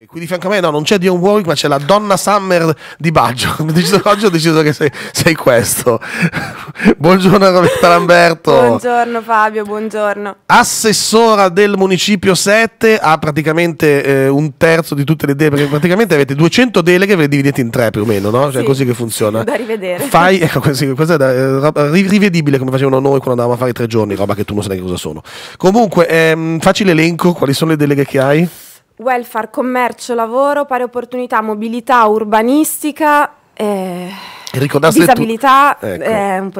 E qui di fianco a me no, non c'è Dion Warwick, ma c'è la donna Summer di Baggio. Oggi ho deciso che sei, sei questo. buongiorno Roberta Lamberto. Buongiorno Fabio, buongiorno. Assessora del municipio 7 ha praticamente eh, un terzo di tutte le idee, perché praticamente avete 200 deleghe e ve le dividete in tre più o meno, no? Cioè sì, così che funziona. Da rivedere. Fai, ecco, così, questo è da, eh, rivedibile come facevano noi quando andavamo a fare i tre giorni, roba che tu non sai neanche cosa sono. Comunque, ehm, facile elenco, quali sono le deleghe che hai? welfare, commercio, lavoro, pari opportunità, mobilità urbanistica. Eh, Ricordarsele, disabilità, tu- ecco.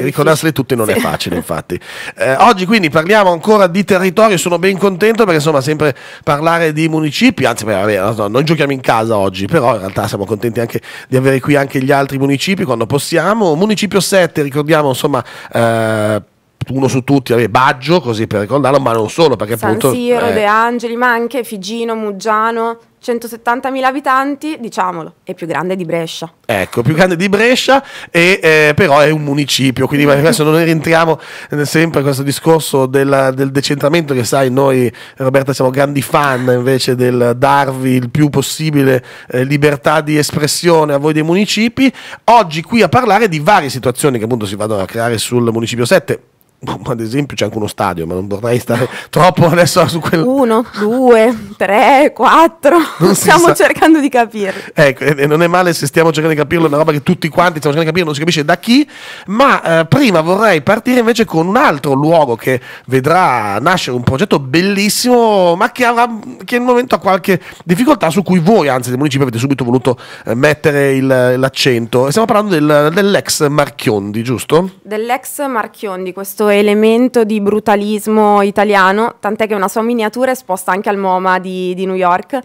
Eh, ricordarsele tutte non sì. è facile infatti eh, oggi quindi parliamo ancora di territorio sono ben contento perché insomma sempre parlare di municipi anzi beh, vabbè, no, no, giochiamo in casa oggi però in realtà siamo contenti anche di avere qui anche gli altri municipi quando possiamo municipio 7 ricordiamo insomma eh, uno su tutti, vabbè, Baggio, così per ricordarlo, ma non solo, perché San appunto... Siro, eh. De Angeli, ma anche Figino, Muggiano, 170.000 abitanti, diciamolo, è più grande di Brescia. Ecco, più grande di Brescia, e, eh, però è un municipio, quindi adesso noi rientriamo eh, sempre in questo discorso della, del decentramento che sai, noi Roberta siamo grandi fan invece del darvi il più possibile eh, libertà di espressione a voi dei municipi. Oggi qui a parlare di varie situazioni che appunto si vanno a creare sul municipio 7 ad esempio c'è anche uno stadio, ma non vorrei stare troppo adesso su quello. Uno, due, tre, quattro. Non stiamo cercando di capirlo. Ecco, e non è male se stiamo cercando di capirlo, è una roba che tutti quanti stiamo cercando di capire, non si capisce da chi. Ma eh, prima vorrei partire invece con un altro luogo che vedrà nascere un progetto bellissimo, ma che, avrà, che al momento ha qualche difficoltà su cui voi, anzi, del municipio avete subito voluto eh, mettere il, l'accento. stiamo parlando del, dell'ex Marchiondi, giusto? Dell'ex Marchiondi, questo elemento di brutalismo italiano, tant'è che una sua miniatura è esposta anche al MoMA di, di New York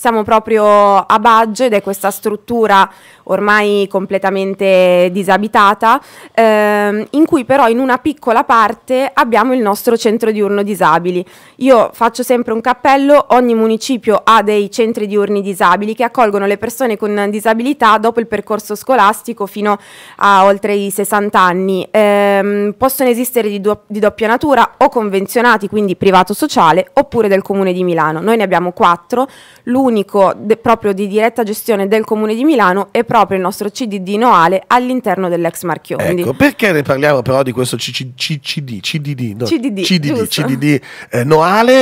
siamo proprio a Baggio ed è questa struttura ormai completamente disabitata, ehm, in cui però in una piccola parte abbiamo il nostro centro diurno disabili. Io faccio sempre un cappello, ogni municipio ha dei centri diurni disabili che accolgono le persone con disabilità dopo il percorso scolastico fino a oltre i 60 anni. Ehm, possono esistere di, do di doppia natura o convenzionati, quindi privato sociale, oppure del Comune di Milano. Noi ne abbiamo quattro, l'uno unico proprio di diretta gestione del Comune di Milano è proprio il nostro CDD Noale all'interno dell'ex Marchiondi. Ecco, perché ne parliamo però di questo CDD, CDD, CDD, Noale?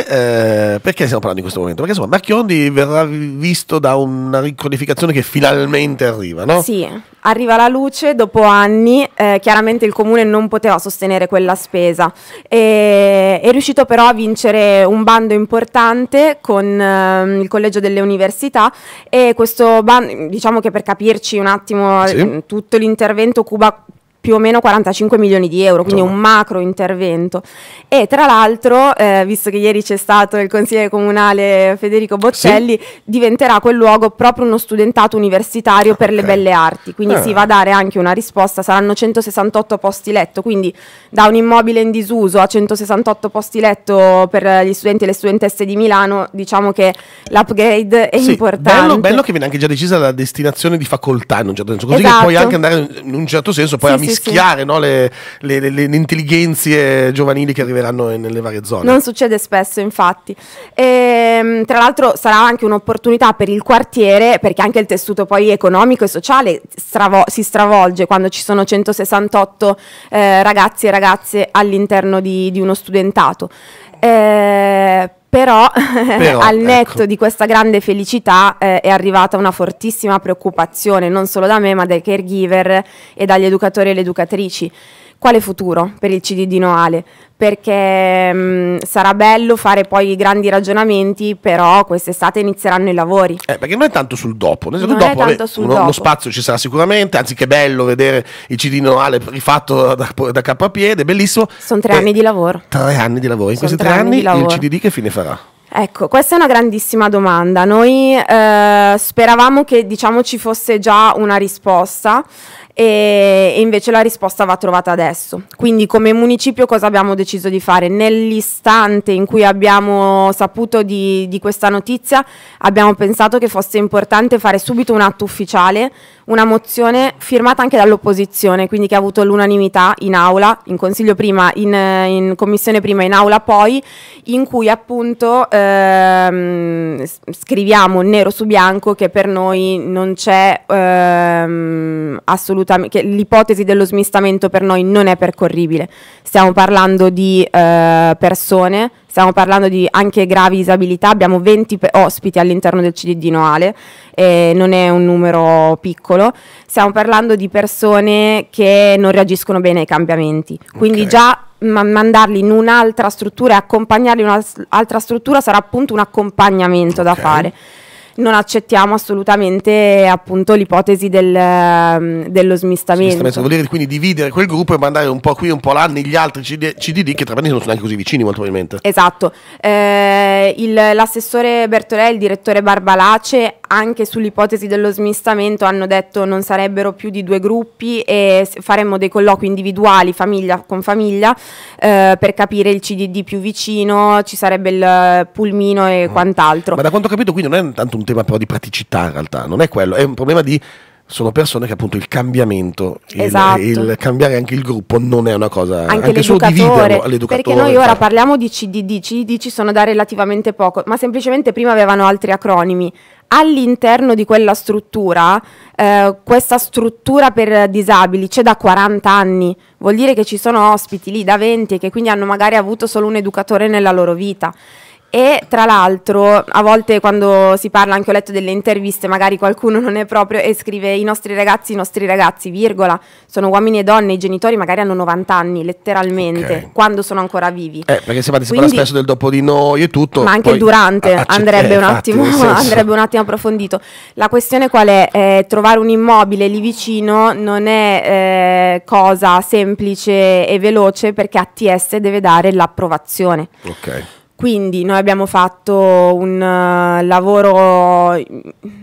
perché stiamo parlando in questo momento? Perché insomma Marchiondi verrà visto da una ricodificazione che finalmente arriva, no? Sì, Arriva la luce dopo anni, eh, chiaramente il comune non poteva sostenere quella spesa. E, è riuscito però a vincere un bando importante con eh, il Collegio delle Università e questo bando, diciamo che per capirci un attimo sì. Ehm, tutto l'intervento Cuba più o meno 45 milioni di euro, quindi Insomma. un macro intervento. E tra l'altro, eh, visto che ieri c'è stato il consigliere comunale Federico Boccelli, sì. diventerà quel luogo proprio uno studentato universitario okay. per le belle arti, quindi eh. si va a dare anche una risposta, saranno 168 posti letto, quindi da un immobile in disuso a 168 posti letto per gli studenti e le studentesse di Milano, diciamo che l'upgrade è sì, importante. Bello, bello che viene anche già decisa la destinazione di facoltà in un certo senso, così esatto. che puoi anche andare in un certo senso poi sì, a mischiare mischiare no, le, le, le, le, intelligenze giovanili che arriveranno in, nelle varie zone. Non succede spesso, infatti. E, ehm, tra l'altro sarà anche un'opportunità per il quartiere, perché anche il tessuto poi economico e sociale stravo- si stravolge quando ci sono 168 eh, ragazzi e ragazze all'interno di, di uno studentato. Eh, però, Però al netto ecco. di questa grande felicità eh, è arrivata una fortissima preoccupazione non solo da me ma dai caregiver e dagli educatori e le educatrici quale futuro per il CD di Noale? Perché mh, mm, sarà bello fare poi i grandi ragionamenti, però quest'estate inizieranno i lavori. Eh, perché non è tanto sul dopo, non dopo, è tanto vabbè, sul uno, dopo. Lo spazio ci sarà sicuramente, anzi che bello vedere il CD di Noale rifatto da, da capo a piede, bellissimo. Sono tre eh, anni di lavoro. Tre anni di lavoro, in Sono questi tre, anni, anni il di che fine farà? Ecco, questa è una grandissima domanda. Noi eh, speravamo che diciamo, ci fosse già una risposta e invece la risposta va trovata adesso. Quindi come municipio cosa abbiamo deciso di fare? Nell'istante in cui abbiamo saputo di, di questa notizia abbiamo pensato che fosse importante fare subito un atto ufficiale, una mozione firmata anche dall'opposizione, quindi che ha avuto l'unanimità in aula, in consiglio prima, in, in, commissione prima, in aula poi, in cui appunto ehm, scriviamo nero su bianco che per noi non c'è ehm, assolutamente che l'ipotesi dello smistamento per noi non è percorribile. Stiamo parlando di eh, persone, stiamo parlando di anche gravi disabilità, abbiamo 20 ospiti all'interno del CDD Noale, eh, non è un numero piccolo, stiamo parlando di persone che non reagiscono bene ai cambiamenti, quindi okay. già mandarli in un'altra struttura e accompagnarli in un'altra struttura sarà appunto un accompagnamento okay. da fare non accettiamo assolutamente appunto, l'ipotesi del, ehm, dello smistamento. smistamento. Vuol dire quindi dividere quel gruppo e mandare un po' qui, un po' là negli altri CD, CDD che tra l'altro non sono neanche così vicini molto probabilmente. Esatto. Eh, il, l'assessore Bertolè e il direttore Barbalace anche sull'ipotesi dello smistamento hanno detto non sarebbero più di due gruppi e faremmo dei colloqui individuali famiglia con famiglia eh, per capire il CDD più vicino, ci sarebbe il pulmino e mm. quant'altro. Ma da quanto ho capito quindi non è tanto un tema però di praticità in realtà, non è quello, è un problema di sono persone che appunto il cambiamento, esatto. il, il, cambiare anche il gruppo non è una cosa anche, anche solo dividerlo all'educatore. Perché noi ora parliamo di CDD, CDD ci sono da relativamente poco, ma semplicemente prima avevano altri acronimi. All'interno di quella struttura, eh, questa struttura per disabili c'è da 40 anni, vuol dire che ci sono ospiti lì da 20 e che quindi hanno magari avuto solo un educatore nella loro vita. E tra l'altro, a volte quando si parla, anche ho letto delle interviste, magari qualcuno non è proprio e scrive i nostri ragazzi, i nostri ragazzi, virgola, sono uomini e donne, i genitori magari hanno 90 anni, letteralmente, okay. quando sono ancora vivi. Eh, perché si parla, si parla spesso del dopo di noi e tutto. Ma anche il durante andrebbe, eh, un attimo, infatti, andrebbe, un attimo, approfondito. La questione qual è? Eh, trovare un immobile lì vicino non è eh, cosa semplice e veloce perché ATS deve dare l'approvazione. Ok. Quindi noi abbiamo fatto un uh, lavoro mm,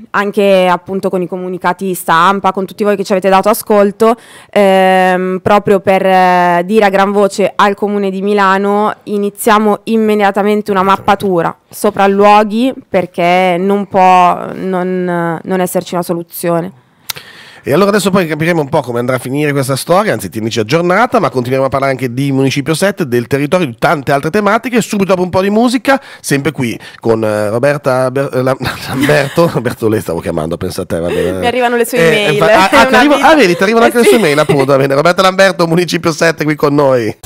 anche appunto con i comunicati stampa, con tutti voi che ci avete dato ascolto, ehm, proprio per eh, dire a gran voce al Comune di Milano iniziamo immediatamente una mappatura sopra luoghi perché non può non, non esserci una soluzione. E allora adesso poi capiremo un po' come andrà a finire questa storia, anzi tienici aggiornata, ma continueremo a parlare anche di Municipio 7, del territorio, di tante altre tematiche, subito dopo un po' di musica, sempre qui con eh, Roberta Ber- eh, Lamberto, Bertolet stavo chiamando, pensa a te, va bene. Mi arrivano le sue eh, eh email. Ah, ah, arriva, ah, vedi, ti arrivano anche sì. le sue email, appunto, va bene. Roberta Lamberto, Municipio 7, qui con noi.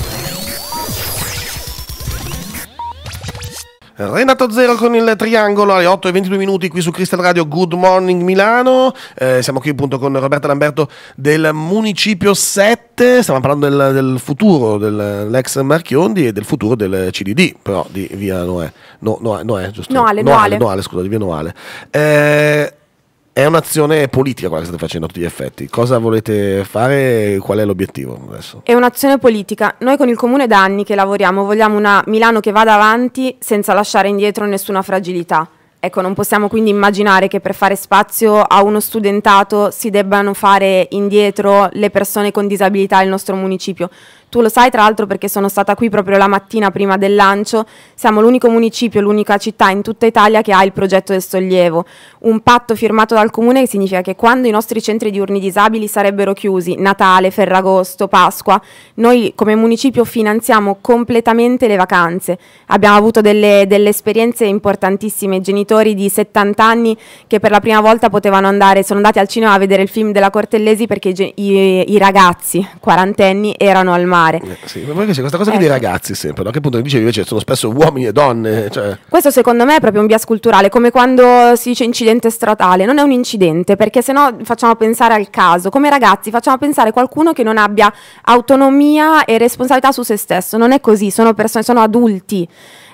Renato Zero con il triangolo alle 8 e 22 minuti qui su Crystal Radio Good Morning Milano. Eh, siamo qui appunto con Roberto Lamberto del Municipio 7. Stiamo parlando del, del futuro dell'ex Marchiondi e del futuro del CDD, però di via Noè. No, Noè, Noè giusto? Noale, Noale. Noale, scusa, di via Noale. Eh, è un'azione politica quella che state facendo a tutti gli effetti. Cosa volete fare? e Qual è l'obiettivo adesso? È un'azione politica. Noi con il comune da anni che lavoriamo vogliamo una Milano che vada avanti senza lasciare indietro nessuna fragilità. Ecco, non possiamo quindi immaginare che per fare spazio a uno studentato si debbano fare indietro le persone con disabilità nel nostro municipio. Tu lo sai tra l'altro perché sono stata qui proprio la mattina prima del lancio, siamo l'unico municipio, l'unica città in tutta Italia che ha il progetto del sollievo, un patto firmato dal comune che significa che quando i nostri centri diurni disabili sarebbero chiusi, Natale, Ferragosto, Pasqua, noi come municipio finanziamo completamente le vacanze. Abbiamo avuto delle, delle esperienze importantissime, genitori di 70 anni che per la prima volta potevano andare, sono andati al cinema a vedere il film della Cortellesi perché i, i, i ragazzi quarantenni erano al mare fare. Eh, sì, ma poi c'è questa cosa ecco. dei eh. ragazzi sempre, no? che appunto dicevi invece sono spesso uomini e donne. Eh, cioè... Questo secondo me è proprio un bias culturale, come quando si dice incidente stradale, non è un incidente perché sennò facciamo pensare al caso, come ragazzi facciamo pensare a qualcuno che non abbia autonomia e responsabilità su se stesso, non è così, sono persone, sono adulti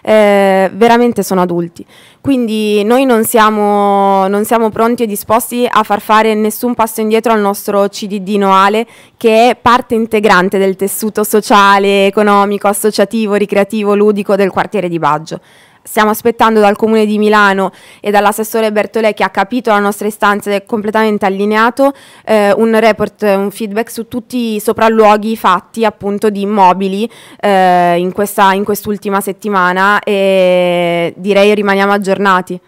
eh, veramente sono adulti. Quindi noi non siamo, non siamo, pronti e disposti a far fare nessun passo indietro al nostro CDD Noale, che è parte integrante del tessuto sociale, economico, associativo, ricreativo, ludico del quartiere di Baggio stiamo aspettando dal Comune di Milano e dall'assessore Bertolè che ha capito la nostra istanza ed è completamente allineato eh, un report, un feedback su tutti i sopralluoghi fatti appunto di immobili eh, in quest'ultima settimana e direi rimaniamo aggiornati.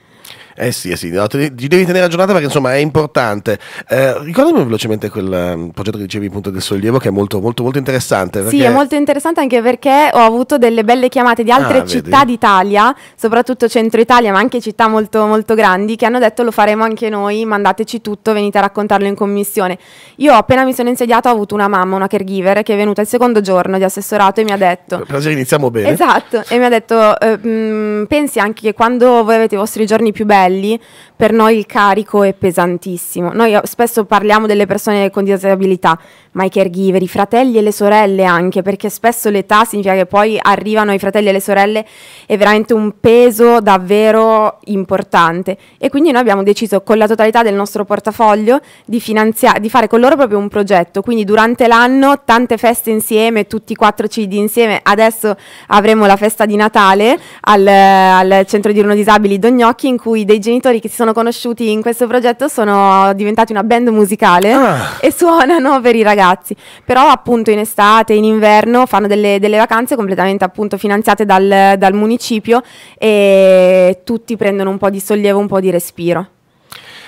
Eh sì, eh sì, no, ti, ti devi tenere aggiornata perché insomma è importante. Eh, ricordami velocemente quel um, progetto che dicevi appunto del sollievo che è molto molto molto interessante. Perché... Sì, è molto interessante anche perché ho avuto delle belle chiamate di altre ah, città d'Italia, soprattutto centro Italia, ma anche città molto molto grandi, che hanno detto lo faremo anche noi, mandateci tutto, venite a raccontarlo in commissione. Io appena mi sono insediato ho avuto una mamma, una caregiver, che è venuta il secondo giorno di assessorato e mi ha detto... Però iniziamo bene. Esatto, e mi ha detto eh, mh, mm, pensi anche che quando voi avete i vostri giorni più belli, livelli, per noi il carico è pesantissimo. Noi eh, spesso parliamo delle persone con disabilità, ma i caregiver, i fratelli e le sorelle anche, perché spesso l'età significa che poi arrivano i fratelli e le sorelle, è veramente un peso davvero importante. E quindi noi abbiamo deciso con la totalità del nostro portafoglio di, di fare con loro proprio un progetto, quindi durante l'anno tante feste insieme, tutti i quattro CD insieme, adesso avremo la festa di Natale al, al centro di Runo Disabili Dognocchi in cui dei dei genitori che si sono conosciuti in questo progetto sono diventati una band musicale ah. e suonano per i ragazzi. Però appunto in estate, in inverno fanno delle, delle vacanze completamente appunto finanziate dal, dal municipio e tutti prendono un po' di sollievo, un po' di respiro.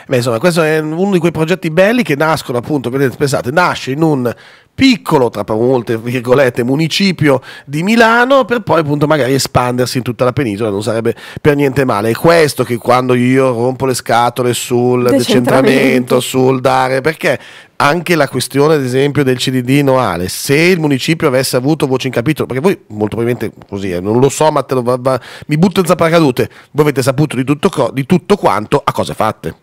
Beh, insomma, questo è uno di quei progetti belli che nascono appunto, pensate, nasce in un piccolo, tra molte virgolette, municipio di Milano, per poi appunto magari espandersi in tutta la penisola, non sarebbe per niente male. È questo che quando io rompo le scatole sul decentramento, sul dare, perché anche la questione, ad esempio, del CDD noale, se il municipio avesse avuto voce in capitolo, perché voi molto probabilmente così, eh, non lo so, ma lo, va, va, mi butto in zaparacadute, voi avete saputo di tutto, di tutto quanto a cose fatte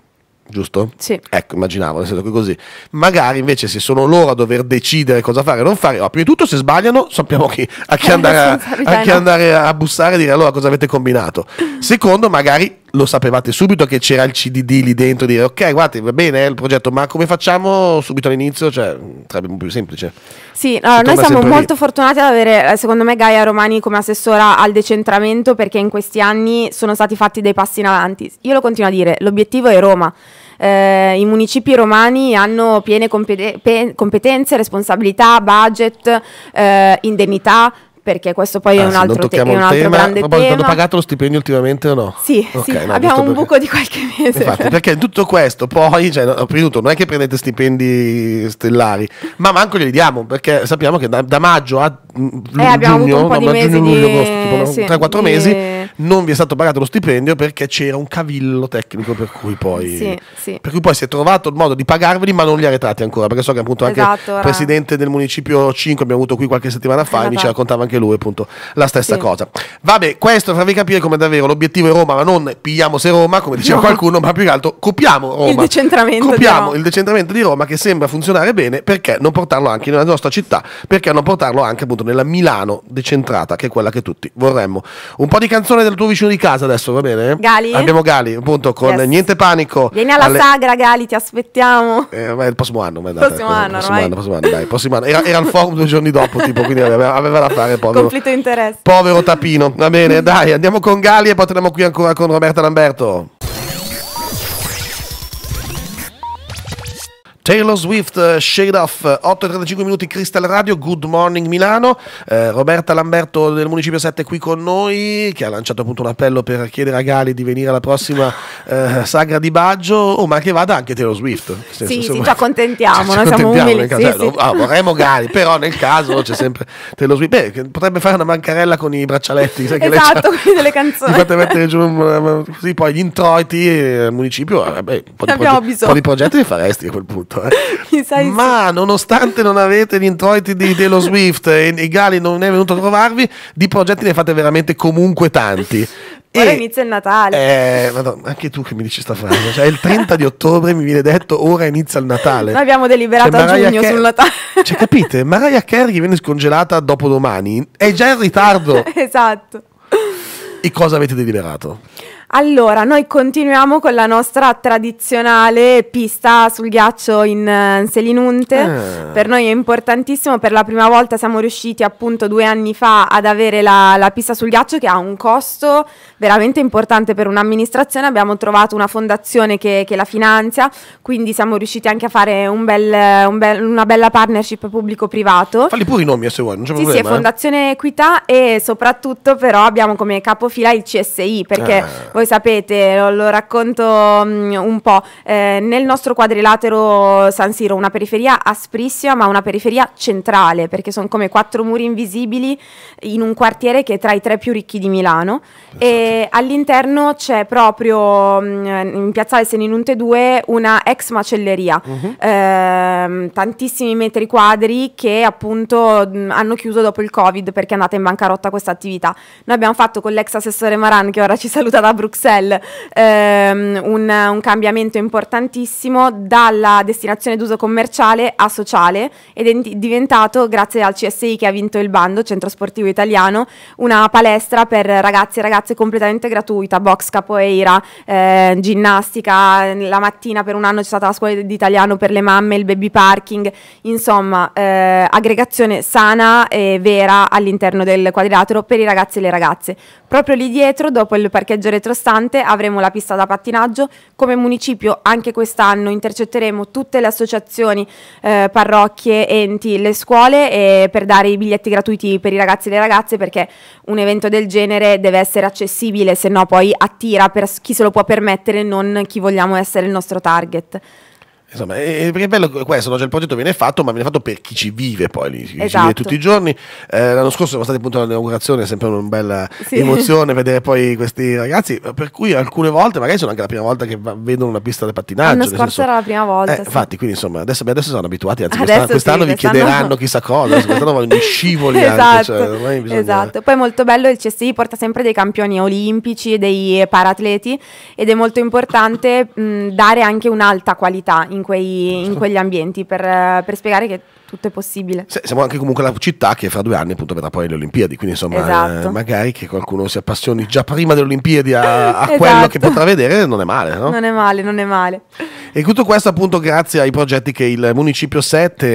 giusto? Sì. Ecco, immaginavo, nel senso che così. Magari invece se sono loro a dover decidere cosa fare e non fare, oh, prima di tutto se sbagliano sappiamo chi, a, chi eh, andare a, a chi andare a bussare e dire allora cosa avete combinato. Secondo, magari lo sapevate subito che c'era il CDD lì dentro, dire ok, guardate, va bene eh, il progetto, ma come facciamo subito all'inizio? Cioè, sarebbe più semplice. Sì, allora, noi siamo molto lì. fortunati ad avere, eh, secondo me, Gaia Romani come assessora al decentramento perché in questi anni sono stati fatti dei passi in avanti. Io lo continuo a dire, l'obiettivo è Roma. Eh, I municipi romani hanno piene competen- competenze, responsabilità, budget, eh, indennità, perché questo poi ah, è un altro, te- è un altro tema, grande tema. Hanno pagato lo stipendio ultimamente o no? Sì, okay, sì no, abbiamo un buco di qualche mese. Infatti, perché tutto questo poi, cioè, no, tutto, non è che prendete stipendi stellari, ma manco glieli diamo, perché sappiamo che da, da maggio a l- mm, eh, giugno, no, mesi giugno, di... luglio, sì, 3-4 di... mesi, non vi è stato pagato lo stipendio perché c'era un cavillo tecnico per cui poi, sì, sì. Per cui poi si è trovato il modo di pagarveli ma non li ha retati ancora, perché so che appunto anche esatto, il presidente del municipio 5 abbiamo avuto qui qualche settimana fa esatto. e mi esatto. ci raccontava anche anche lui appunto la stessa sì. cosa. Vabbè, questo farvi capire come davvero l'obiettivo è Roma, ma non pigliamo se Roma, come diceva no. qualcuno, ma più che altro copiamo Roma. Il decentramento. Copiamo il decentramento di Roma che sembra funzionare bene, perché non portarlo anche nella nostra città? Perché non portarlo anche appunto nella Milano decentrata, che è quella che tutti vorremmo. Un po' di canzone del tuo vicino di casa adesso, va bene? Gali. Abbiamo Gali, appunto, con yes. Niente Panico. Vieni alla alle... sagra, Gali, ti aspettiamo. Eh, il prossimo anno, ma prossimo, dai, anno, prossimo, anno, prossimo anno, dai, prossimo anno. Era, era il forum due giorni dopo, tipo, quindi aveva, aveva da fare poi povero, conflitto di interesse. Povero tapino. Va bene, dai, andiamo con Gali e poi torniamo qui ancora con Roberta Lamberto. Taylor Swift, eh, Shade Off, 8.35 minuti, Crystal Radio, Good Morning Milano, eh, Roberta Lamberto del Municipio 7 qui con noi che ha lanciato appunto un appello per chiedere a Gali di venire alla prossima eh, sagra di Baggio, oh, ma che vada anche Taylor Swift. Senso, sì, insomma, sì, ci accontentiamo, cioè, ci accontentiamo umili, sì, sì. Ah, no, vorremmo Gali, però nel caso c'è sempre Taylor Swift, beh, potrebbe fare una mancarella con i braccialetti, sai esatto, quindi delle canzoni. Fate mettere giù così poi gli introiti al eh, municipio, vabbè, eh, un po' di, proge- po di progetti li faresti a quel punto. Eh. Sai, ma nonostante non avete gli introiti di Taylor Swift eh, e, e Gali non è venuto a trovarvi, di progetti ne fate veramente comunque tanti. Ora inizia il Natale. Eh, madonna, anche tu che mi dici sta frase. Cioè, il 30 di ottobre mi viene detto ora inizia il Natale. Noi abbiamo deliberato cioè, a giugno Car- sul Natale. Cioè, capite? Mariah Carey viene scongelata dopo domani è già in ritardo. esatto. E cosa avete deliberato? Allora, noi continuiamo con la nostra tradizionale pista sul ghiaccio in uh, eh, Selinunte. Ah. Per noi è importantissimo, per la prima volta siamo riusciti appunto due anni fa ad avere la, la pista sul ghiaccio che ha un costo veramente importante per un'amministrazione. Abbiamo trovato una fondazione che, che, la finanzia, quindi siamo riusciti anche a fare un bel, un bel, una bella partnership pubblico-privato. Falli pure i nomi se vuoi, non c'è sì, problema. Sì, eh. sì, Fondazione Equità e soprattutto però abbiamo come capofila il CSI perché... Ah voi sapete, lo, lo racconto um, un po', eh, nel nostro quadrilatero San Siro una periferia asprissima ma una periferia centrale perché sono come quattro muri invisibili in un quartiere che è tra i tre più ricchi di Milano Pensate. e all'interno c'è proprio mh, mm, in piazzale Seninunte 2 una ex macelleria, uh-huh. eh, tantissimi metri quadri che appunto mh, mm, hanno chiuso dopo il covid perché è andata in bancarotta questa attività. Noi abbiamo fatto con l'ex assessore Maran che ora ci saluta da Bruxelles Bruxelles ehm, un, un, cambiamento importantissimo dalla destinazione d'uso commerciale a sociale ed è diventato, grazie al CSI che ha vinto il bando, Centro Sportivo Italiano, una palestra per ragazzi e ragazze completamente gratuita, box, capoeira, eh, ginnastica, la mattina per un anno c'è stata la scuola di italiano per le mamme, il baby parking, insomma eh, aggregazione sana e vera all'interno del quadrilatero per i ragazzi e le ragazze. Proprio lì dietro, dopo il parcheggio retrospettivo, Nonostante avremo la pista da pattinaggio, come municipio anche quest'anno intercetteremo tutte le associazioni, eh, parrocchie, enti, le scuole eh, per dare i biglietti gratuiti per i ragazzi e le ragazze perché un evento del genere deve essere accessibile, se no poi attira per chi se lo può permettere, non chi vogliamo essere il nostro target. Insomma, è, è bello questo, no? cioè, il progetto viene fatto, ma viene fatto per chi ci vive poi, chi esatto. ci vive esatto. tutti i giorni. Eh, l'anno scorso siamo stati appunto all'inaugurazione, è sempre una bella sì. emozione vedere poi questi ragazzi, per cui alcune volte magari sono anche la prima volta che vedono una pista da pattinaggio. L'anno scorso senso, era la prima volta. Eh, sì. Infatti, quindi insomma, adesso, adesso sono abituati, anzi adesso quest'anno, quest'anno vi quest'anno... chiederanno chissà cosa, quest'anno vogliono scivoli esatto. anche. Cioè, esatto, bisogna... Esatto, poi è molto bello il CSI cioè, porta sempre dei campioni olimpici, dei paratleti ed è molto importante mh, dare anche un'alta qualità in quei, in, quegli ambienti per, per spiegare che tutto è possibile. Se, siamo anche comunque la città che fra due anni appunto verrà poi le Olimpiadi, quindi insomma esatto. eh, magari che qualcuno si appassioni già prima delle Olimpiadi a, a esatto. quello che esatto. potrà vedere non è male, no? Non è male, non è male. E tutto questo appunto grazie ai progetti che il Municipio 7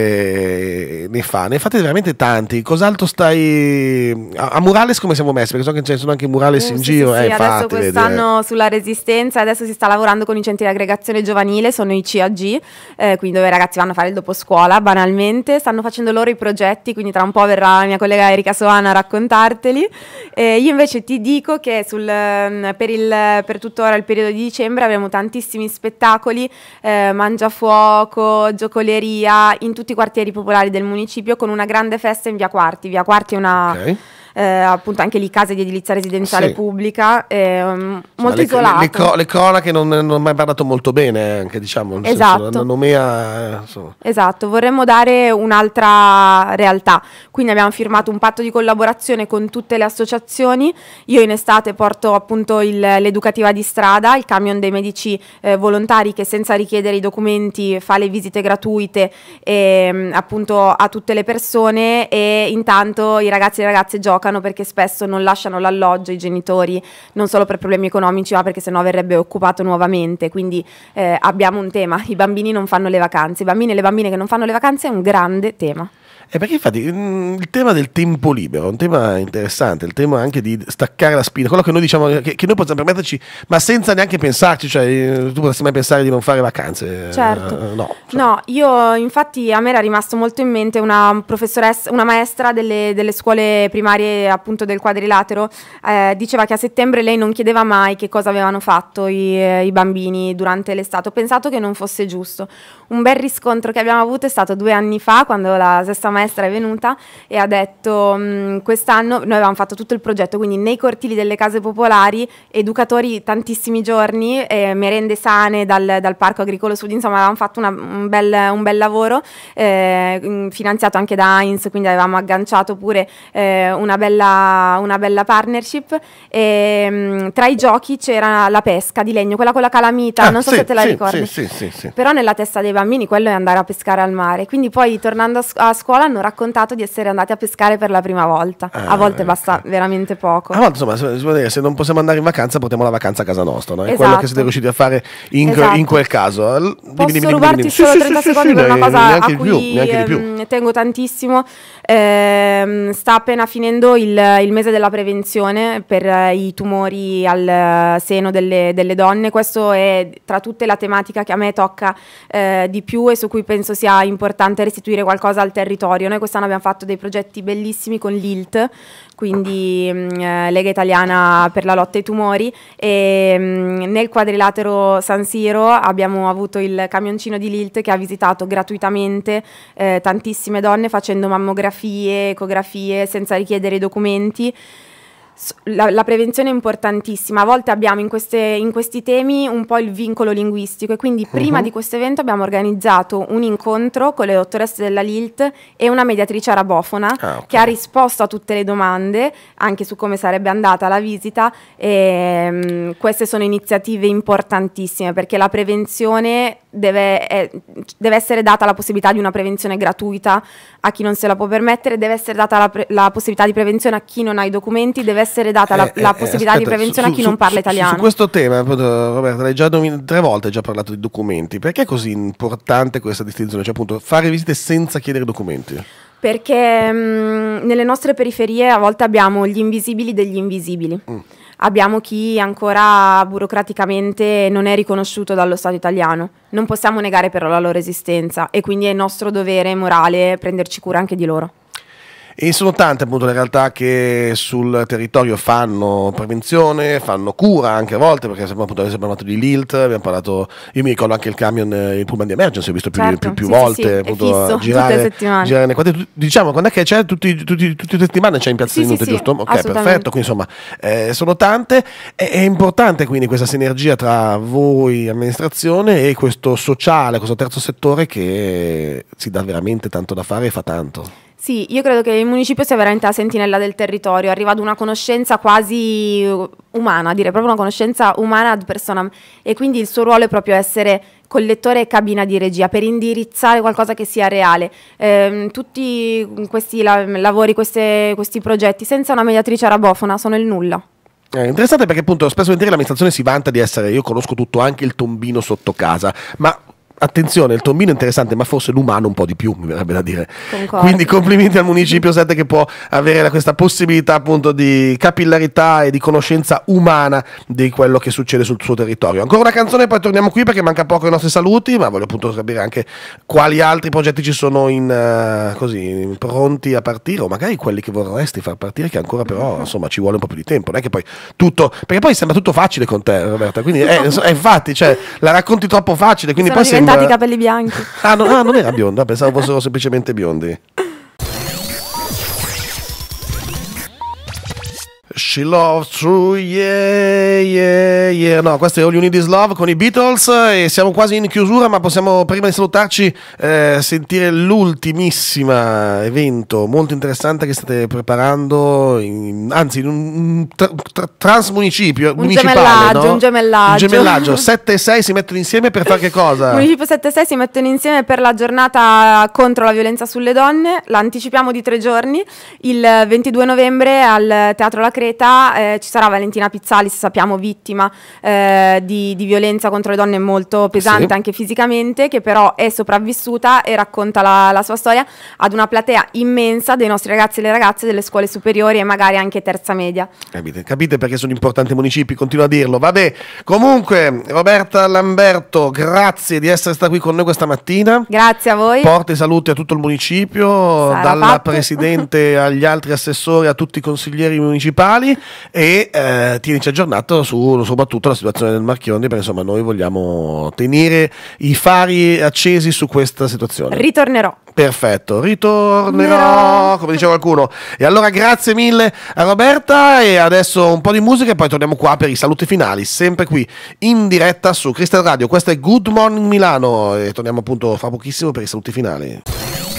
eh, ne fa, ne fate veramente tanti, cos'altro stai... A, a Murales come siamo messi? Perché so che ce ne sono anche Murales uh, in sì, giro. Sì, eh, sì. adesso quest'anno vedere. Eh. sulla resistenza, adesso si sta lavorando con i centri di aggregazione giovanile, sono i CAG, eh, quindi dove i ragazzi vanno a fare il dopo scuola banalmente ultimamente stanno facendo loro i progetti, quindi tra un po' verrà la mia collega Erika Soana a raccontarteli. Eh, io invece ti dico che sul, ehm, per, il, per tuttora il periodo di dicembre abbiamo tantissimi spettacoli, eh, mangiafuoco, giocoleria, in tutti i quartieri popolari del municipio con una grande festa in Via Quarti. Via Quarti è una... Okay eh, appunto anche lì case di edilizia residenziale sì. pubblica, eh, um, molto isolate. Le, le, cro le, cronache non hanno mai parlato molto bene, anche diciamo, esatto. senso, nomea, eh, esatto, vorremmo dare un'altra realtà, quindi abbiamo firmato un patto di collaborazione con tutte le associazioni, io in estate porto appunto l'educativa di strada, il camion dei medici eh, volontari che senza richiedere i documenti fa le visite gratuite ehm, appunto a tutte le persone e intanto i ragazzi e le ragazze giocano giocano perché spesso non lasciano l'alloggio i genitori, non solo per problemi economici, ma perché sennò verrebbe occupato nuovamente. Quindi eh, abbiamo un tema, i bambini non fanno le vacanze, i bambini e le bambine che non fanno le vacanze è un grande tema. E eh, perché infatti mm, il tema del tempo libero è un tema interessante, il tema anche di staccare la spina, quello che noi diciamo che, che noi possiamo permetterci, ma senza neanche pensarci, cioè eh, tu potresti mai pensare di non fare vacanze. Certo. Eh, no, cioè. no io infatti a me era rimasto molto in mente una professoressa, una maestra delle, delle scuole primarie appunto del quadrilatero, eh, diceva che a settembre lei non chiedeva mai che cosa avevano fatto i, i bambini durante l'estate, ho pensato che non fosse giusto. Un bel riscontro che abbiamo avuto è stato due anni fa quando la sesta maestra maestra è venuta e ha detto mm, quest'anno noi avevamo fatto tutto il progetto, quindi nei cortili delle case popolari, educatori tantissimi giorni, eh, merende sane dal, dal, parco agricolo sud, insomma avevamo fatto una, un, bel, un, bel, lavoro eh, finanziato anche da Heinz, quindi avevamo agganciato pure eh, una, bella, una, bella, partnership. E, mm, tra i giochi c'era la pesca di legno, quella con la calamita, ah, non so sì, se te la sì, ricordi. Sì, sì, sì, sì. Però nella testa dei bambini quello è andare a pescare al mare, quindi poi tornando a, scu- a scuola hanno raccontato di essere andati a pescare per la prima volta. Ah, a volte okay. basta veramente poco. A volte, insomma, se non possiamo andare in vacanza, portiamo la vacanza a casa nostra, no? È esatto. quello che esatto. siete riusciti a fare in, esatto. in quel caso. Posso dimmi, dimmi, rubarti dimmi, solo sì, 30 sì, secondi sì, per una cosa a cui più. Ehm, tengo tantissimo. Eh, sta appena finendo il, il, mese della prevenzione per eh, i tumori al seno delle, delle, donne. Questo è tra tutte la tematica che a me tocca eh, di più e su cui penso sia importante restituire qualcosa al territorio territorio. Noi quest'anno abbiamo fatto dei progetti bellissimi con l'ILT, quindi mm, eh, Lega Italiana per la lotta ai tumori e mh, mm, nel quadrilatero San Siro abbiamo avuto il camioncino di l'ILT che ha visitato gratuitamente eh, tantissime donne facendo mammografie, ecografie senza richiedere i documenti la, la, prevenzione è importantissima. A volte abbiamo in, queste, in, questi temi un po' il vincolo linguistico e quindi prima uh-huh. di questo evento abbiamo organizzato un incontro con le dottoresse della LILT e una mediatrice arabofona ah, okay. che ha risposto a tutte le domande, anche su come sarebbe andata la visita. E, ehm, mh, queste sono iniziative importantissime perché la prevenzione deve, è, deve, essere data la possibilità di una prevenzione gratuita a chi non se la può permettere, deve essere data la, pre- la possibilità di prevenzione a chi non ha i documenti, deve essere essere data la, eh, la eh, possibilità aspetta, di prevenzione su, a chi su, non parla italiano. Su questo tema, eh, Roberta, hai già domin- tre volte già parlato di documenti. Perché è così importante questa distinzione? Cioè, appunto, fare visite senza chiedere documenti? Perché mh, mm, nelle nostre periferie a volte abbiamo gli invisibili degli invisibili. Mm abbiamo chi ancora burocraticamente non è riconosciuto dallo Stato italiano. Non possiamo negare però la loro esistenza e quindi è nostro dovere morale prenderci cura anche di loro. E sono tante appunto le realtà che sul territorio fanno prevenzione, fanno cura anche a volte, perché abbiamo, appunto, abbiamo parlato di Lilt, abamo parlato, io mi ricordo anche il camion, eh, il pullman di emergency, ho visto più, certo, più, più sì, volte sì, sì, appunto, fisso, girare, girare nei quadri. Diciamo, quando è che c'è tutti, tutti, tutte le settimane c'è in Piazza di Nute, giusto? Ok, perfetto, quindi insomma eh, sono tante, è, è importante quindi questa sinergia tra voi, amministrazione e questo sociale, questo terzo settore che si dà veramente tanto da fare e fa tanto. Sì, io credo che il municipio sia veramente la sentinella del territorio, arriva ad una conoscenza quasi uh, umana, direi proprio una conoscenza umana ad persona e quindi il suo ruolo è proprio essere collettore e cabina di regia per indirizzare qualcosa che sia reale. Eh, tutti questi la lavori, queste, questi progetti senza una mediatrice arabofona sono il nulla. Eh, interessante perché appunto spesso l'amministrazione si vanta di essere, io conosco tutto anche il tombino sotto casa, ma attenzione, il tombino è interessante, ma forse l'umano un po' di più, mi verrebbe da dire. Concordo. Quindi complimenti al Municipio 7 che può avere questa possibilità appunto di capillarità e di conoscenza umana di quello che succede sul suo territorio. Ancora una canzone e poi torniamo qui perché manca poco i nostri saluti, ma voglio appunto sapere anche quali altri progetti ci sono in, uh, così, pronti a partire o magari quelli che vorresti far partire che ancora però mm-hmm. insomma ci vuole un po' più di tempo, non è che poi tutto, perché poi sembra tutto facile con te Roberta, quindi è, è infatti cioè, la racconti troppo facile, quindi Sono poi sembra Scusate i capelli eh, bianchi. Ah, no, ah, non era bionda, pensavo fossero semplicemente biondi. She Loves True, yeah, yeah, yeah. No, questo è All You Need Is Love con i Beatles e siamo quasi in chiusura, ma possiamo prima di salutarci eh, sentire l'ultimissima evento molto interessante che state preparando, in, anzi in un transmunicipio, un gemellaggio, no? un gemellaggio. Un gemellaggio, 7 e 6 si mettono insieme per fare che cosa? Municipio 7 e 6 si mettono insieme per la giornata contro la violenza sulle donne, l'anticipiamo di tre giorni, il 22 novembre al Teatro La Creta società eh, ci sarà Valentina Pizzali, sappiamo vittima eh, di, di, violenza contro le donne molto pesante sì. anche fisicamente, che però è sopravvissuta e racconta la, la, sua storia ad una platea immensa dei nostri ragazzi e le ragazze delle scuole superiori e magari anche terza media. Capite, capite perché sono importanti i municipi, continuo a dirlo. Vabbè, comunque Roberta Lamberto, grazie di essere stata qui con noi questa mattina. Grazie a voi. Porti saluti a tutto il municipio, Sarà dalla fatto. Presidente agli altri assessori, a tutti i consiglieri municipali e eh, tienici aggiornato su soprattutto la situazione del Marchioni perché insomma noi vogliamo tenere i fari accesi su questa situazione. Ritornerò. Perfetto, ritornerò, come diceva qualcuno. E allora grazie mille a Roberta e adesso un po' di musica e poi torniamo qua per i saluti finali, sempre qui in diretta su Crystal Radio. Questo è Good Morning Milano e torniamo appunto fra pochissimo per i saluti finali.